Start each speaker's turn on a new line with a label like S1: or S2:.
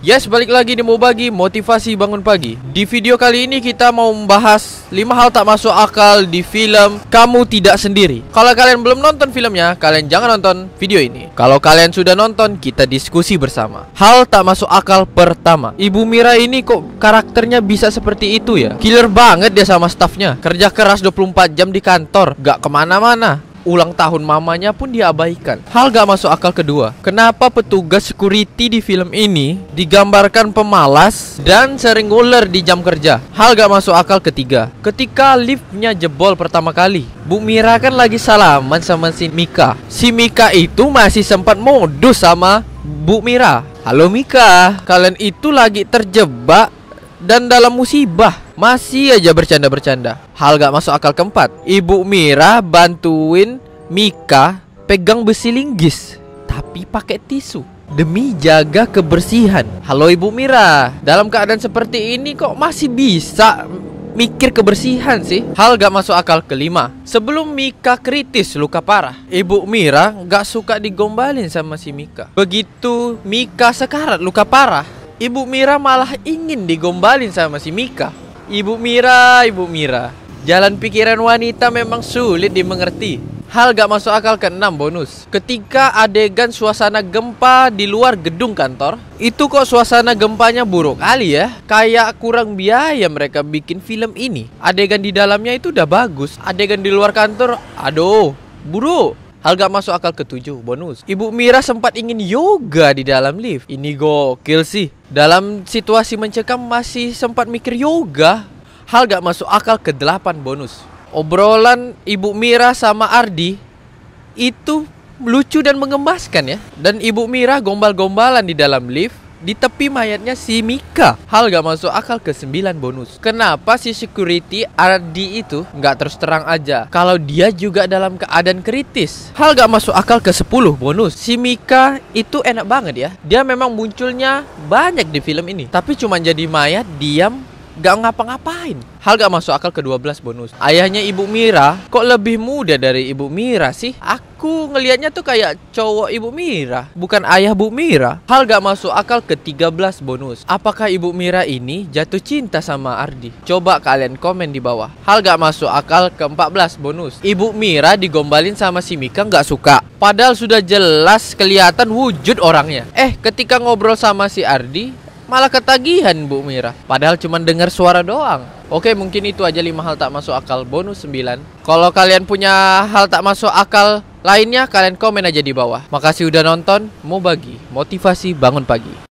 S1: Yes, balik lagi di Mubagi Motivasi Bangun Pagi. Di video kali ini kita mau membahas 5 hal tak masuk akal di film Kamu Tidak Sendiri. Kalau kalian belum nonton filmnya, kalian jangan nonton video ini. Kalau kalian sudah nonton, kita diskusi bersama. Hal tak masuk akal pertama. Ibu Mira ini kok karakternya bisa seperti itu ya? Killer banget dia sama staffnya. Kerja keras 24 jam di kantor, gak kemana-mana ulang tahun mamanya pun diabaikan. Hal gak masuk akal kedua, kenapa petugas security di film ini digambarkan pemalas dan sering ular di jam kerja? Hal gak masuk akal ketiga, ketika liftnya jebol pertama kali, Bu Mira kan lagi salaman sama si Mika. Si Mika itu masih sempat modus sama Bu Mira. Halo Mika, kalian itu lagi terjebak dan dalam musibah masih aja bercanda-bercanda. Hal gak masuk akal keempat. Ibu Mira bantuin Mika pegang besi linggis. Tapi pakai tisu. Demi jaga kebersihan. Halo Ibu Mira. Dalam keadaan seperti ini kok masih bisa mikir kebersihan sih Hal gak masuk akal kelima Sebelum Mika kritis luka parah Ibu Mira gak suka digombalin sama si Mika Begitu Mika sekarat luka parah Ibu Mira malah ingin digombalin sama si Mika Ibu Mira, Ibu Mira. Jalan pikiran wanita memang sulit dimengerti. Hal gak masuk akal keenam bonus. Ketika adegan suasana gempa di luar gedung kantor, itu kok suasana gempanya buruk kali ya. Kayak kurang biaya mereka bikin film ini. Adegan di dalamnya itu udah bagus, adegan di luar kantor, aduh, buruk. Hal gak masuk akal ketujuh, bonus. Ibu Mira sempat ingin yoga di dalam lift. Ini gokil sih. Dalam situasi mencekam masih sempat mikir yoga. Hal gak masuk akal ke delapan bonus. Obrolan Ibu Mira sama Ardi itu lucu dan mengemaskan ya. Dan Ibu Mira gombal-gombalan di dalam lift di tepi mayatnya si Mika. Hal gak masuk akal ke 9 bonus. Kenapa si security Ardi itu gak terus terang aja kalau dia juga dalam keadaan kritis? Hal gak masuk akal ke 10 bonus. Si Mika itu enak banget ya. Dia memang munculnya banyak di film ini, tapi cuma jadi mayat diam gak ngapa-ngapain. Hal gak masuk akal ke-12 bonus. Ayahnya Ibu Mira, kok lebih muda dari Ibu Mira sih? Aku ngelihatnya tuh kayak cowok Ibu Mira, bukan ayah Bu Mira. Hal gak masuk akal ke-13 bonus. Apakah Ibu Mira ini jatuh cinta sama Ardi? Coba kalian komen di bawah. Hal gak masuk akal ke-14 bonus. Ibu Mira digombalin sama si Mika gak suka. Padahal sudah jelas kelihatan wujud orangnya. Eh, ketika ngobrol sama si Ardi, malah ketagihan Bu Mira. Padahal cuma dengar suara doang. Oke, mungkin itu aja lima hal tak masuk akal bonus 9. Kalau kalian punya hal tak masuk akal lainnya, kalian komen aja di bawah. Makasih udah nonton, mau bagi motivasi bangun pagi.